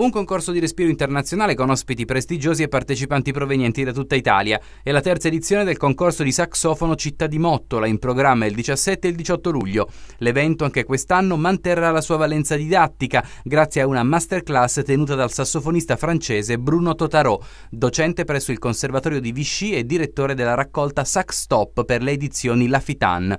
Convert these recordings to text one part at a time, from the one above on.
Un concorso di respiro internazionale con ospiti prestigiosi e partecipanti provenienti da tutta Italia È la terza edizione del concorso di saxofono Città di Mottola in programma il 17 e il 18 luglio. L'evento anche quest'anno manterrà la sua valenza didattica grazie a una masterclass tenuta dal sassofonista francese Bruno Totarò, docente presso il Conservatorio di Vichy e direttore della raccolta Sax Stop per le edizioni Lafitan.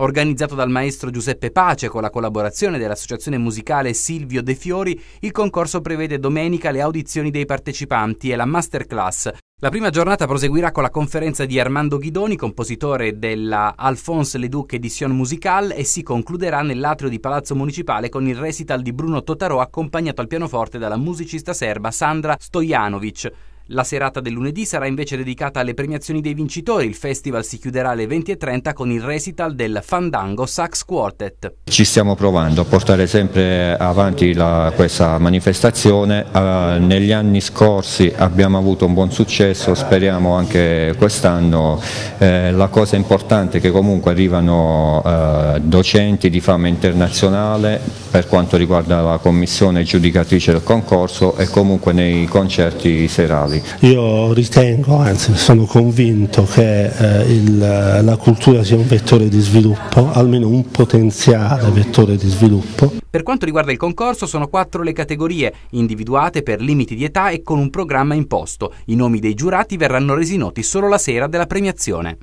Organizzato dal maestro Giuseppe Pace con la collaborazione dell'associazione musicale Silvio De Fiori, il concorso prevede domenica le audizioni dei partecipanti e la masterclass la prima giornata proseguirà con la conferenza di Armando Ghidoni, compositore della Alphonse Leduc Edition Musicale, e si concluderà nell'atrio di Palazzo Municipale con il recital di Bruno Totarò accompagnato al pianoforte dalla musicista serba Sandra Stojanovic. La serata del lunedì sarà invece dedicata alle premiazioni dei vincitori. Il festival si chiuderà alle 20.30 con il recital del Fandango Sax Quartet. Ci stiamo provando a portare sempre avanti la, questa manifestazione. Uh, negli anni scorsi abbiamo avuto un buon successo, speriamo anche quest'anno. Uh, la cosa importante è che comunque arrivano uh, docenti di fama internazionale per quanto riguarda la commissione giudicatrice del concorso e comunque nei concerti serali. Io ritengo, anzi sono convinto che eh, il, la cultura sia un vettore di sviluppo, almeno un potenziale vettore di sviluppo. Per quanto riguarda il concorso sono quattro le categorie, individuate per limiti di età e con un programma imposto. I nomi dei giurati verranno resi noti solo la sera della premiazione.